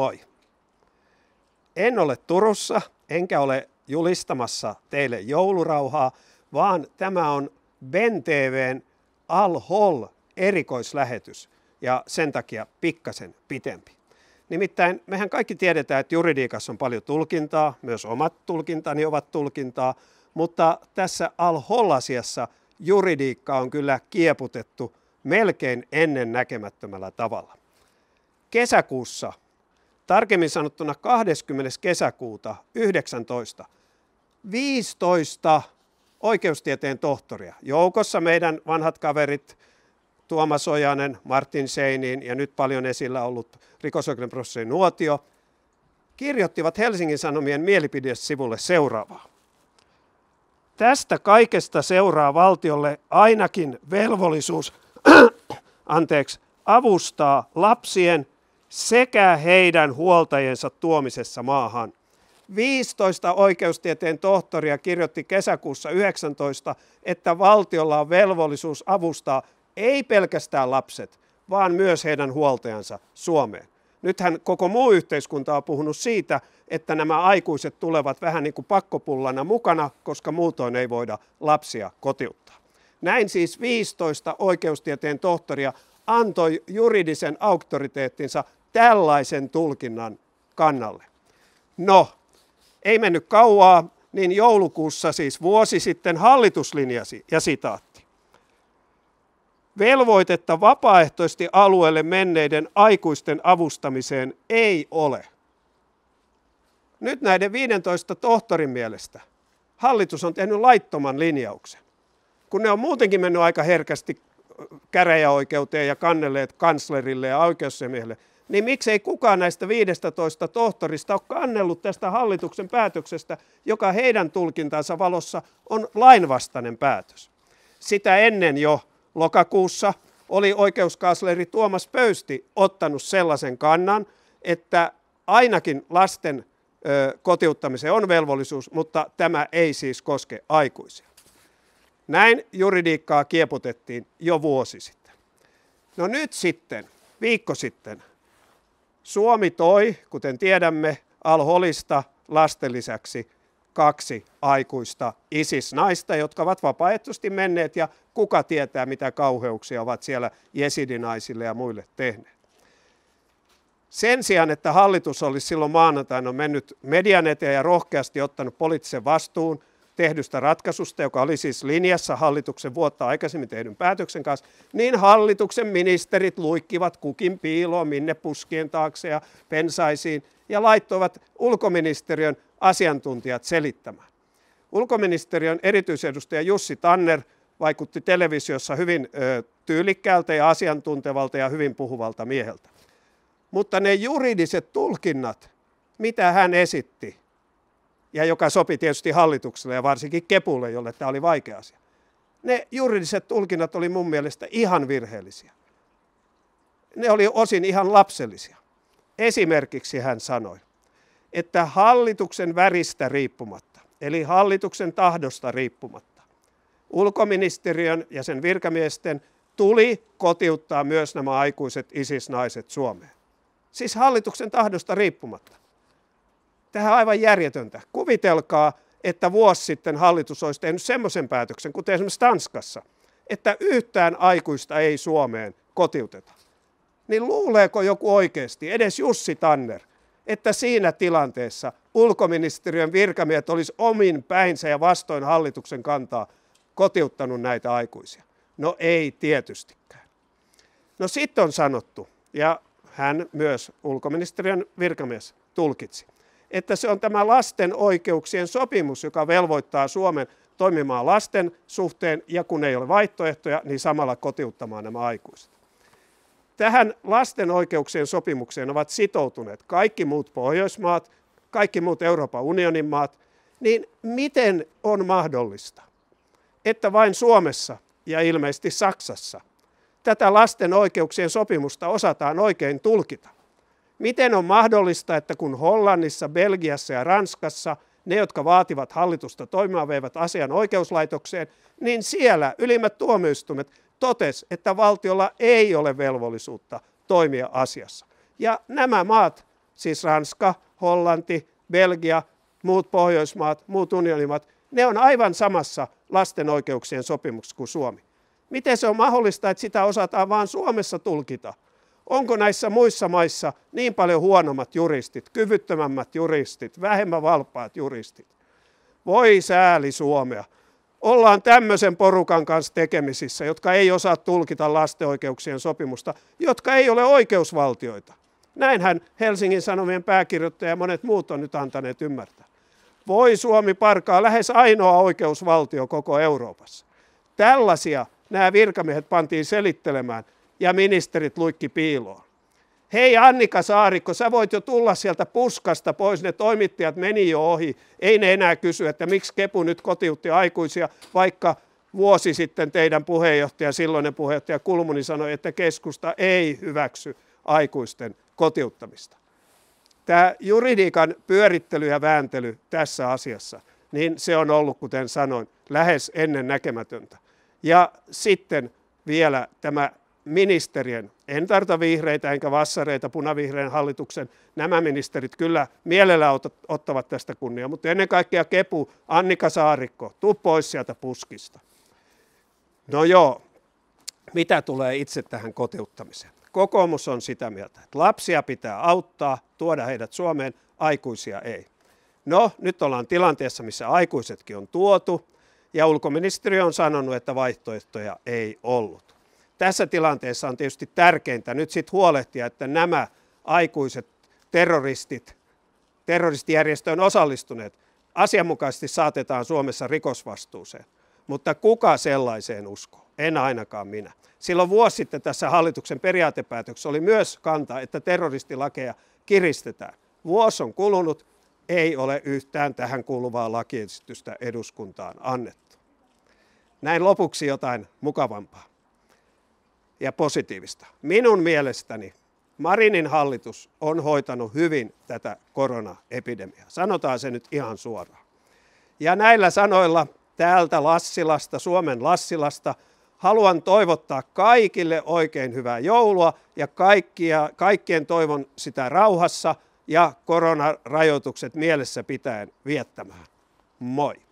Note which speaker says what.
Speaker 1: moi! En ole Turussa, enkä ole julistamassa teille joulurauhaa, vaan tämä on Ben TVn Al Hol erikoislähetys ja sen takia pikkasen pitempi. Nimittäin mehän kaikki tiedetään, että juridiikassa on paljon tulkintaa, myös omat tulkintani ovat tulkintaa, mutta tässä Al Hol-asiassa juridiikka on kyllä kieputettu melkein ennen näkemättömällä tavalla. Kesäkuussa tarkemmin sanottuna 20. kesäkuuta 19. 15 oikeustieteen tohtoria. Joukossa meidän vanhat kaverit Tuomas Ojanen, Martin Seinin ja nyt paljon esillä ollut rikosoikeuden professori Nuotio kirjoittivat Helsingin Sanomien mielipidesivulle seuraavaa. Tästä kaikesta seuraa valtiolle ainakin velvollisuus anteeksi, avustaa lapsien sekä heidän huoltajensa tuomisessa maahan. 15 oikeustieteen tohtoria kirjoitti kesäkuussa 19, että valtiolla on velvollisuus avustaa ei pelkästään lapset, vaan myös heidän huoltajansa Suomeen. Nythän koko muu yhteiskunta on puhunut siitä, että nämä aikuiset tulevat vähän niin kuin pakkopullana mukana, koska muutoin ei voida lapsia kotiuttaa. Näin siis 15 oikeustieteen tohtoria antoi juridisen auktoriteettinsa tällaisen tulkinnan kannalle. No, ei mennyt kauaa, niin joulukuussa siis vuosi sitten hallitus linjasi ja sitaatti. Velvoitetta vapaaehtoisesti alueelle menneiden aikuisten avustamiseen ei ole. Nyt näiden 15 tohtorin mielestä hallitus on tehnyt laittoman linjauksen. Kun ne on muutenkin mennyt aika herkästi käräjäoikeuteen ja kannelleet kanslerille ja oikeusasiamiehelle, niin miksei kukaan näistä 15 tohtorista ole kannellut tästä hallituksen päätöksestä, joka heidän tulkintansa valossa on lainvastainen päätös. Sitä ennen jo lokakuussa oli oikeuskansleri Tuomas Pöysti ottanut sellaisen kannan, että ainakin lasten kotiuttamiseen on velvollisuus, mutta tämä ei siis koske aikuisia. Näin juridiikkaa kieputettiin jo vuosi sitten. No nyt sitten, viikko sitten, Suomi toi, kuten tiedämme, alholista lasten lisäksi kaksi aikuista ISIS-naista, jotka ovat vapaaehtoisesti menneet ja kuka tietää, mitä kauheuksia ovat siellä jesidinaisille ja muille tehneet. Sen sijaan, että hallitus olisi silloin maanantaina mennyt median eteen ja rohkeasti ottanut poliittisen vastuun tehdystä ratkaisusta, joka oli siis linjassa hallituksen vuotta aikaisemmin tehdyn päätöksen kanssa, niin hallituksen ministerit luikkivat kukin piiloon minne puskien taakse ja pensaisiin ja laittoivat ulkoministeriön asiantuntijat selittämään. Ulkoministeriön erityisedustaja Jussi Tanner vaikutti televisiossa hyvin tyylikkäältä ja asiantuntevalta ja hyvin puhuvalta mieheltä. Mutta ne juridiset tulkinnat, mitä hän esitti, ja joka sopi tietysti hallitukselle ja varsinkin Kepulle, jolle tämä oli vaikea asia. Ne juridiset tulkinnat oli mun mielestä ihan virheellisiä. Ne oli osin ihan lapsellisia. Esimerkiksi hän sanoi, että hallituksen väristä riippumatta, eli hallituksen tahdosta riippumatta, ulkoministeriön ja sen virkamiesten tuli kotiuttaa myös nämä aikuiset isisnaiset Suomeen. Siis hallituksen tahdosta riippumatta. Tähän on aivan järjetöntä. Kuvitelkaa, että vuosi sitten hallitus olisi tehnyt semmoisen päätöksen, kuten esimerkiksi Tanskassa, että yhtään aikuista ei Suomeen kotiuteta. Niin luuleeko joku oikeasti, edes Jussi Tanner, että siinä tilanteessa ulkoministeriön virkamiehet olisi omin päinsä ja vastoin hallituksen kantaa kotiuttanut näitä aikuisia? No ei tietystikään. No sitten on sanottu, ja hän myös ulkoministeriön virkamies tulkitsi, että se on tämä lasten oikeuksien sopimus, joka velvoittaa Suomen toimimaan lasten suhteen ja kun ei ole vaihtoehtoja, niin samalla kotiuttamaan nämä aikuiset. Tähän lasten oikeuksien sopimukseen ovat sitoutuneet kaikki muut Pohjoismaat, kaikki muut Euroopan unionin maat, niin miten on mahdollista, että vain Suomessa ja ilmeisesti Saksassa tätä lasten oikeuksien sopimusta osataan oikein tulkita? Miten on mahdollista, että kun Hollannissa, Belgiassa ja Ranskassa ne, jotka vaativat hallitusta toimimaan, veivät asian oikeuslaitokseen, niin siellä ylimmät tuomioistuimet totes, että valtiolla ei ole velvollisuutta toimia asiassa. Ja nämä maat, siis Ranska, Hollanti, Belgia, muut Pohjoismaat, muut unionimat, ne on aivan samassa lasten oikeuksien sopimuksessa kuin Suomi. Miten se on mahdollista, että sitä osataan vain Suomessa tulkita? Onko näissä muissa maissa niin paljon huonommat juristit, kyvyttömämmät juristit, vähemmän valpaat juristit? Voi sääli Suomea. Ollaan tämmöisen porukan kanssa tekemisissä, jotka ei osaa tulkita lasten oikeuksien sopimusta, jotka ei ole oikeusvaltioita. Näinhän Helsingin Sanomien pääkirjoittaja ja monet muut on nyt antaneet ymmärtää. Voi Suomi parkaa lähes ainoa oikeusvaltio koko Euroopassa. Tällaisia nämä virkamiehet pantiin selittelemään ja ministerit luikki piiloon. Hei Annika Saarikko, sä voit jo tulla sieltä puskasta pois, ne toimittajat meni jo ohi. Ei ne enää kysy, että miksi Kepu nyt kotiutti aikuisia, vaikka vuosi sitten teidän puheenjohtaja, silloinen puheenjohtaja Kulmuni sanoi, että keskusta ei hyväksy aikuisten kotiuttamista. Tämä juridiikan pyörittely ja vääntely tässä asiassa, niin se on ollut, kuten sanoin, lähes ennen näkemätöntä. Ja sitten vielä tämä ministerien, en tarta vihreitä enkä vassareita, punavihreän hallituksen, nämä ministerit kyllä mielellä ottavat tästä kunnia, mutta ennen kaikkea Kepu, Annika Saarikko, tuu pois sieltä puskista. No joo, mitä tulee itse tähän koteuttamiseen? Kokoomus on sitä mieltä, että lapsia pitää auttaa, tuoda heidät Suomeen, aikuisia ei. No, nyt ollaan tilanteessa, missä aikuisetkin on tuotu, ja ulkoministeriö on sanonut, että vaihtoehtoja ei ollut tässä tilanteessa on tietysti tärkeintä nyt sitten huolehtia, että nämä aikuiset terroristit, terroristijärjestöön osallistuneet, asianmukaisesti saatetaan Suomessa rikosvastuuseen. Mutta kuka sellaiseen uskoo? En ainakaan minä. Silloin vuosi sitten tässä hallituksen periaatepäätöksessä oli myös kanta, että terroristilakeja kiristetään. Vuosi on kulunut, ei ole yhtään tähän kuuluvaa lakiesitystä eduskuntaan annettu. Näin lopuksi jotain mukavampaa ja positiivista. Minun mielestäni Marinin hallitus on hoitanut hyvin tätä koronaepidemiaa. Sanotaan se nyt ihan suoraan. Ja näillä sanoilla täältä Lassilasta, Suomen Lassilasta, haluan toivottaa kaikille oikein hyvää joulua ja kaikkia, kaikkien toivon sitä rauhassa ja koronarajoitukset mielessä pitäen viettämään. Moi!